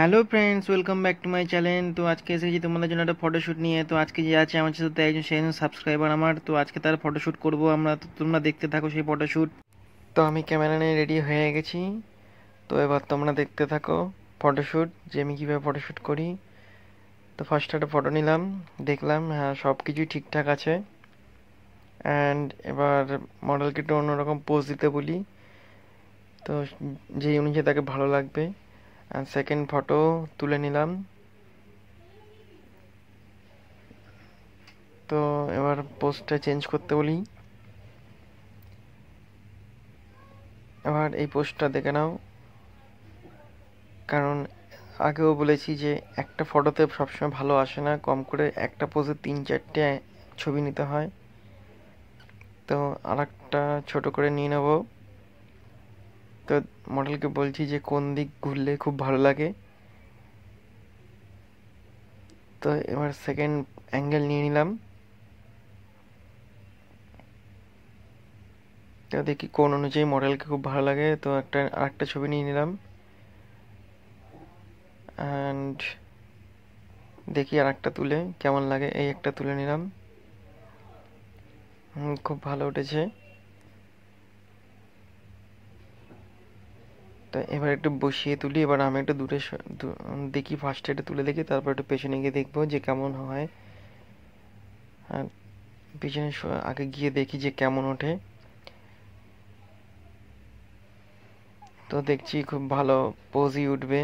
hello friends welcome back to my channel তো আজকে এসেছি তোমাদের জন্য একটা ফটোশ্যুট নিয়ে তো আজকে যে আছে আমার সাথে একজন সেজন সাবস্ক্রাইবার আমার তো আজকে তার ফটোশ্যুট করব আমরা তো তোমরা দেখতে থাকো সেই ফটোশ্যুট তো আমি ক্যামেরা নিয়ে রেডি হয়ে গেছি তো এবার তোমরা দেখতে থাকো ফটোশ্যুট যে আমি কীভাবে ফটোশ্যুট করি তো ফার্স্ট একটা ফটো নিলাম দেখলাম হ্যাঁ সব কিছুই ঠিকঠাক আছে অ্যান্ড এবার মডেলকে একটু অন্যরকম পোজ দিতে বলি তো যেই অনুযায়ী তাকে ভালো লাগবে অ্যান্ড সেকেন্ড ফটো তুলে নিলাম তো এবার পোস্টটা চেঞ্জ করতে বলি এবার এই পোস্টটা দেখে নাও কারণ আগেও বলেছি যে একটা ফটোতে সবসময় ভালো আসে না কম করে একটা পোজে তিন চারটে ছবি নিতে হয় তো আর একটা ছোটো করে নিয়ে নেবো তো মডেলকে বলছি যে কোন দিক ঘুরলে খুব ভালো লাগে তো এবার সেকেন্ড অ্যাঙ্গেল নিয়ে নিলাম তো দেখি কোন অনুযায়ী মডেলকে খুব ভালো লাগে তো একটা আরেকটা ছবি নিয়ে নিলাম অ্যান্ড দেখি আর একটা তুলে কেমন লাগে এই একটা তুলে নিলাম খুব ভালো উঠেছে তো এবার একটু বসিয়ে তুলি এবার আমি একটু দূরে দেখি ফার্স্ট এটা তুলে দেখি তারপর একটু পেছনে গিয়ে দেখবো যে কেমন হয় আর পেছনে আগে গিয়ে দেখি যে কেমন ওঠে তো দেখছি খুব ভালো পোজই উঠবে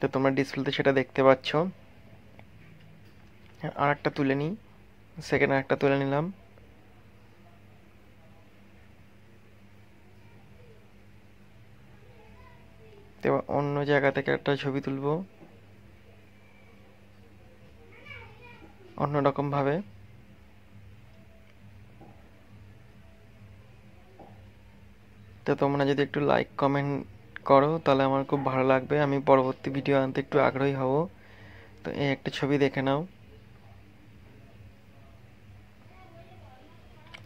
তো তোমরা ডিসপ্লেতে সেটা দেখতে পাচ্ছ আর একটা তুলে নিই সেকেন্ড আরেকটা তুলে নিলাম তো এবার অন্য জায়গা থেকে একটা ছবি তুলব অন্যরকমভাবে তো তোমরা যদি একটু লাইক কমেন্ট করো তাহলে আমার খুব ভালো লাগবে আমি পরবর্তী ভিডিও আনতে একটু আগ্রহী হব তো এই একটা ছবি দেখে নাও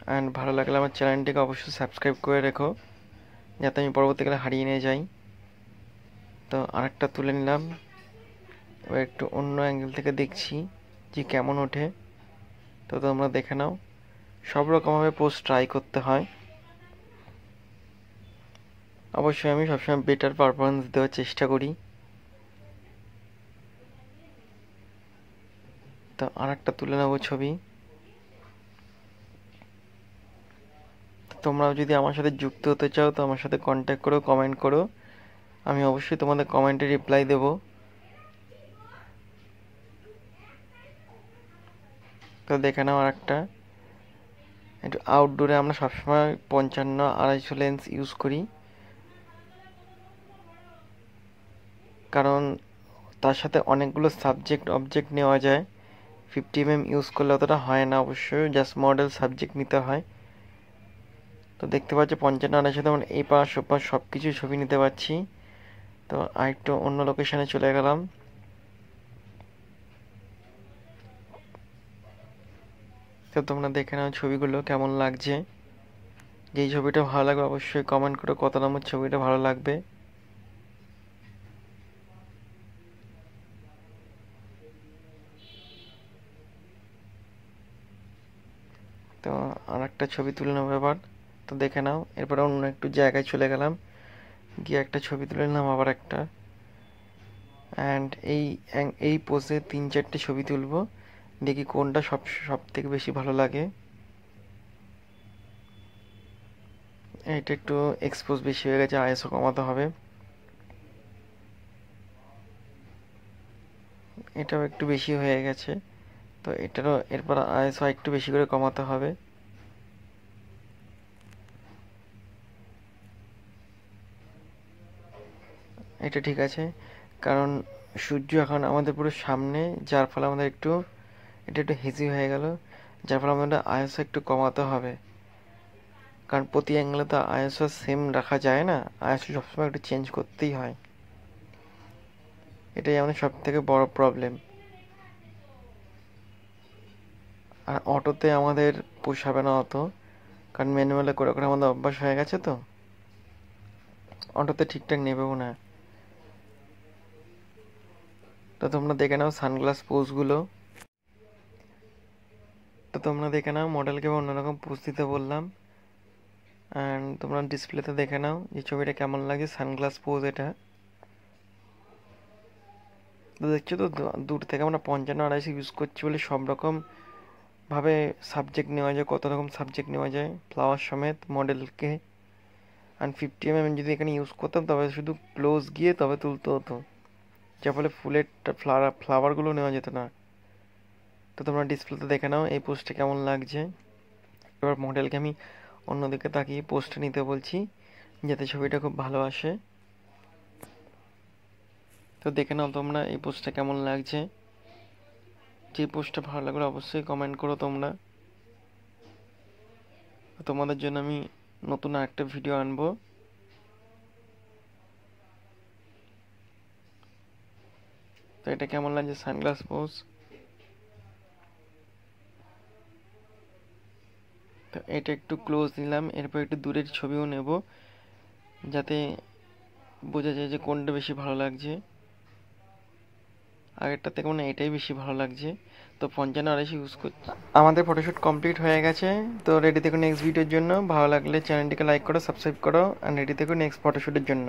অ্যান্ড ভালো লাগলে আমার চ্যানেলটিকে অবশ্যই সাবস্ক্রাইব করে রেখো যাতে আমি পরবর্তীকালে হারিয়ে নিয়ে যাই তো আরেকটা তুলে নিলাম ও একটু অন্য অ্যাঙ্গেল থেকে দেখছি যে কেমন ওঠে তো তোমরা দেখে নাও সব রকমভাবে পোস্ট ট্রাই করতে হয় অবশ্যই আমি সবসময় বেটার পারফরমেন্স দেওয়ার চেষ্টা করি তো আর একটা তুলে নেবো ছবি তোমরাও যদি আমার সাথে যুক্ত হতে চাও তো আমার সাথে কন্ট্যাক্ট করো কমেন্ট করো আমি অবশ্যই তোমাদের কমেন্টে রিপ্লাই দেব তো দেখে নাও আর একটা একটু আউটডোরে আমরা সবসময় পঞ্চান্ন আড়াইশো লেন্স ইউজ করি কারণ তার সাথে অনেকগুলো সাবজেক্ট অবজেক্ট নেওয়া যায় ফিফটি এম ইউজ করলে অতটা হয় না অবশ্যই জাস্ট মডেল সাবজেক্ট নিতে হয় তো দেখতে পাচ্ছি পঞ্চান্ন আড়াইশো তেমন এই পাশ পাশ সব কিছু ছবি নিতে পারছি তো আরেকটু অন্য লোকেশানে চলে গেলাম তো তোমরা দেখে নাও ছবিগুলো কেমন লাগছে যেই ছবিটা ভালো লাগবে অবশ্যই কমেন্ট করে কত নম্বর ছবিটা ভালো লাগবে তো আর একটা ছবি তুলে নেবো এবার তো দেখে নাও এরপরে অন্য একটু জায়গায় চলে গেলাম গিয়ে একটা ছবি তুলে নিলাম আবার একটা অ্যান্ড এই এই পোজে তিন চারটে ছবি তুলব দেখি কোনটা সব সব থেকে বেশি ভালো লাগে এটা একটু এক্সপোজ বেশি হয়ে গেছে আইএসও কমাতে হবে এটাও একটু বেশি হয়ে গেছে তো এটারও এরপর আইএসও একটু বেশি করে কমাতে হবে এটা ঠিক আছে কারণ সূর্য এখন আমাদের পুরো সামনে যার ফলে আমাদের একটু এটা একটু হেজি হয়ে গেল যার ফলে আমাদের আয়স একটু কমাতে হবে কারণ প্রতি অ্যাঙ্গেলে তো আয়স সেম রাখা যায় না আয়স সবসময় একটু চেঞ্জ করতেই হয় এটাই আমাদের সব থেকে বড় প্রবলেম আর অটোতে আমাদের পোষাবে না অত কারণ ম্যানুয়ালে করে করে আমাদের অভ্যাস হয়ে গেছে তো অটোতে ঠিকঠাক নেবেও না তো তোমরা দেখে নাও সানগ্লাস পোজগুলো তো তোমরা দেখে নাও মডেলকে অন্যরকম পোজ দিতে বললাম অ্যান্ড তোমরা ডিসপ্লেতে দেখে নাও যে ছবিটা কেমন লাগে সানগ্লাস পোজ এটা তো দেখছো তো দূর থেকে আমরা পঞ্চান্ন আড়াইশো ইউজ করছি বলে সব রকম ভাবে সাবজেক্ট নেওয়া যায় কত রকম সাবজেক্ট নেওয়া যায় ফ্লাওয়ার সমেত মডেলকে অ্যান্ড ফিফটি এম এম যদি এখানে ইউজ করতাম তবে শুধু ক্লোজ গিয়ে তবে তুলতে হতো যার ফলে ফুলের ফ্লাওয়ার ফ্লাওয়ারগুলো নেওয়া যেত না তো তোমরা ডিসপ্লেতে দেখে নাও এই পোস্টটা কেমন লাগছে এবার মডেলকে আমি অন্যদিকে তাকিয়ে পোস্ট নিতে বলছি যাতে ছবিটা খুব ভালো আসে তো দেখে নাও তোমরা এই পোস্টটা কেমন লাগছে যে পোস্টটা ভালো লাগলো অবশ্যই কমেন্ট করো তোমরা তোমাদের জন্য আমি নতুন আরেকটা ভিডিও আনবো তো এটা কেমন লাগছে সানগ্লাস পোজ তো এটা একটু ক্লোজ নিলাম এরপর একটু দূরের ছবিও নেব যাতে বোঝা যায় যে কোনটা বেশি ভালো লাগছে আগেরটা থেকে মানে এটাই বেশি ভালো লাগছে তো পঞ্চান্ন আড়াইশি ইউজ করছি আমাদের ফটোশ্যুট কমপ্লিট হয়ে গেছে তো রেডি থেকো নেক্সট ভিডিওর জন্য ভালো লাগলে চ্যানেলটিকে লাইক করো সাবস্ক্রাইব করো আর রেডি থেকো নেক্সট ফটোশ্যুটের জন্য